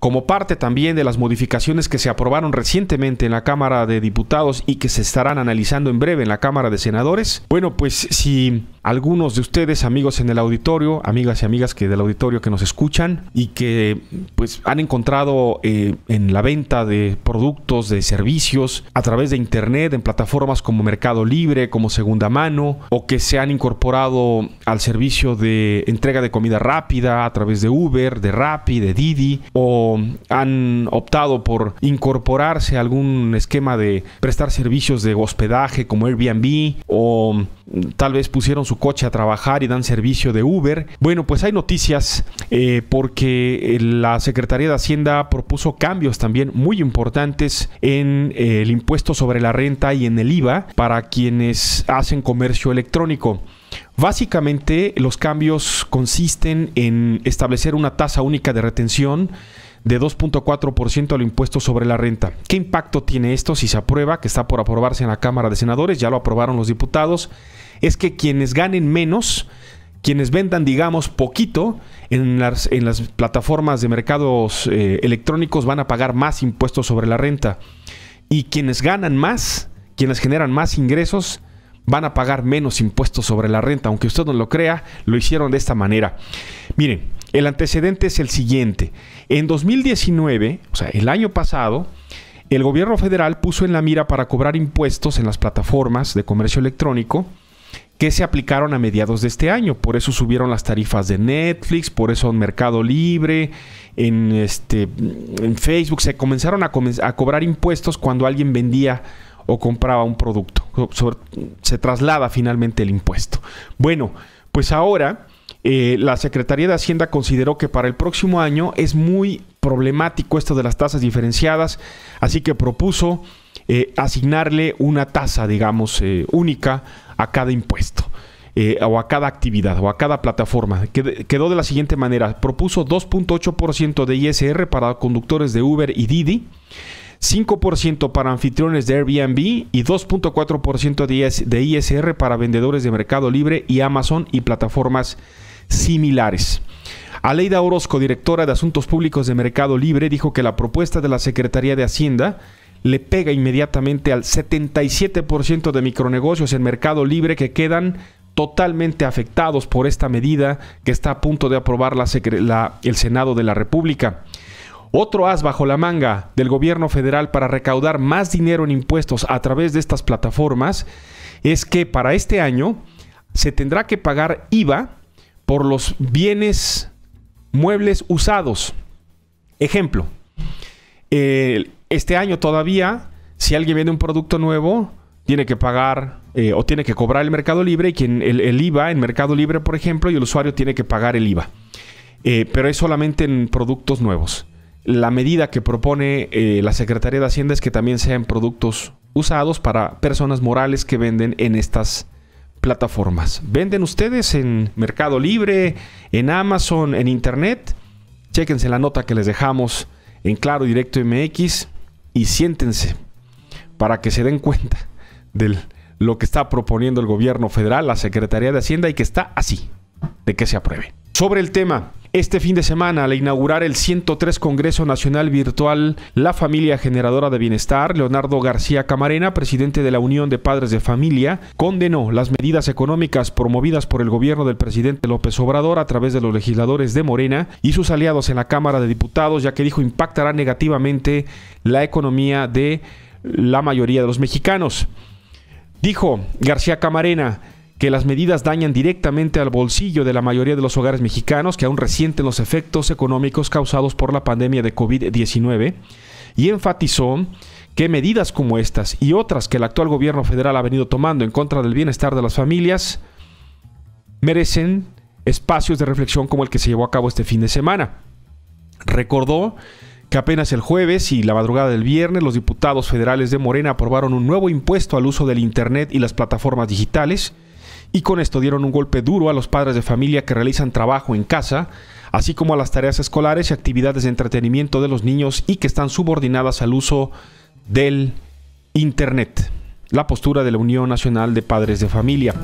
Como parte también de las modificaciones que se aprobaron recientemente en la Cámara de Diputados y que se estarán analizando en breve en la Cámara de Senadores, bueno, pues si algunos de ustedes, amigos en el auditorio, amigas y amigas que del auditorio que nos escuchan y que pues han encontrado eh, en la venta de productos, de servicios a través de internet, en plataformas como Mercado Libre, como Segunda Mano o que se han incorporado al servicio de entrega de comida rápida a través de Uber, de Rappi, de Didi o han optado por incorporarse a algún esquema de prestar servicios de hospedaje como Airbnb o tal vez pusieron su coche a trabajar y dan servicio de Uber. Bueno, pues hay noticias eh, porque eh, la Secretaría de Hacienda propuso cambios también muy importantes en eh, el impuesto sobre la renta y en el IVA para quienes hacen comercio electrónico. Básicamente los cambios consisten en establecer una tasa única de retención de 2.4% al impuesto sobre la renta. ¿Qué impacto tiene esto si se aprueba, que está por aprobarse en la Cámara de Senadores? Ya lo aprobaron los diputados. Es que quienes ganen menos, quienes vendan, digamos, poquito en las, plataformas de mercados eh, electrónicos van a pagar más impuestos sobre la renta. Y quienes ganan más, quienes generan más ingresos, van a pagar menos impuestos sobre la renta. Aunque usted no lo crea, lo hicieron de esta manera. Miren, el antecedente es el siguiente. En 2019, o sea, el año pasado, el gobierno federal puso en la mira para cobrar impuestos en las plataformas de comercio electrónico que se aplicaron a mediados de este año. Por eso subieron las tarifas de Netflix, por eso en Mercado Libre, en, este, en Facebook, se comenzaron a, cobrar impuestos cuando alguien vendía o compraba un producto. se traslada finalmente el impuesto. Bueno, pues ahora eh, la Secretaría de Hacienda consideró que para el próximo año es muy problemático esto de las tasas diferenciadas, así que propuso eh, asignarle una tasa, digamos, eh, única a cada impuesto. o a cada actividad o a cada plataforma. Quedó de la siguiente manera. Propuso 2.8% de ISR para conductores de Uber y Didi. 5% para anfitriones de Airbnb y 2.4% de ISR para vendedores de Mercado Libre y Amazon y plataformas similares. Aleida Orozco, directora de Asuntos Públicos de Mercado Libre, dijo que la propuesta de la Secretaría de Hacienda le pega inmediatamente al 77% de micronegocios en Mercado Libre que quedan totalmente afectados por esta medida que está a punto de aprobar el Senado de la República. Otro as bajo la manga del gobierno federal para recaudar más dinero en impuestos a través de estas plataformas es que para este año se tendrá que pagar IVA por los bienes muebles usados. Ejemplo, este año todavía, si alguien vende un producto nuevo, tiene que pagar eh, o tiene que cobrar el Mercado Libre y quien el, IVA en Mercado Libre, por ejemplo, y el usuario tiene que pagar el IVA. Eh, pero es solamente en productos nuevos. La medida que propone eh, la Secretaría de Hacienda es que también sean productos usados para personas morales que venden en estas plataformas. Venden ustedes en Mercado Libre, en Amazon, en Internet. Chéquense la nota que les dejamos en Claro Directo MX y siéntense para que se den cuenta de lo que está proponiendo el gobierno federal, la Secretaría de Hacienda y que está así, de que se apruebe. Sobre el tema, este fin de semana, al inaugurar el 103 Congreso Nacional Virtual La Familia Generadora de Bienestar, Leonardo García Camarena, presidente de la Unión de Padres de Familia, condenó las medidas económicas promovidas por el gobierno del presidente López Obrador a través de los legisladores de Morena y sus aliados en la Cámara de Diputados, ya que dijo impactará negativamente la economía de la mayoría de los mexicanos. Dijo García Camarena, que las medidas dañan directamente al bolsillo de la mayoría de los hogares mexicanos que aún resienten los efectos económicos causados por la pandemia de COVID-19 y enfatizó que medidas como estas y otras que el actual gobierno federal ha venido tomando en contra del bienestar de las familias merecen espacios de reflexión como el que se llevó a cabo este fin de semana. Recordó que apenas el jueves y la madrugada del viernes los diputados federales de Morena aprobaron un nuevo impuesto al uso del Internet y las plataformas digitales y con esto dieron un golpe duro a los padres de familia que realizan trabajo en casa, así como a las tareas escolares y actividades de entretenimiento de los niños y que están subordinadas al uso del Internet. La postura de la Unión Nacional de Padres de Familia.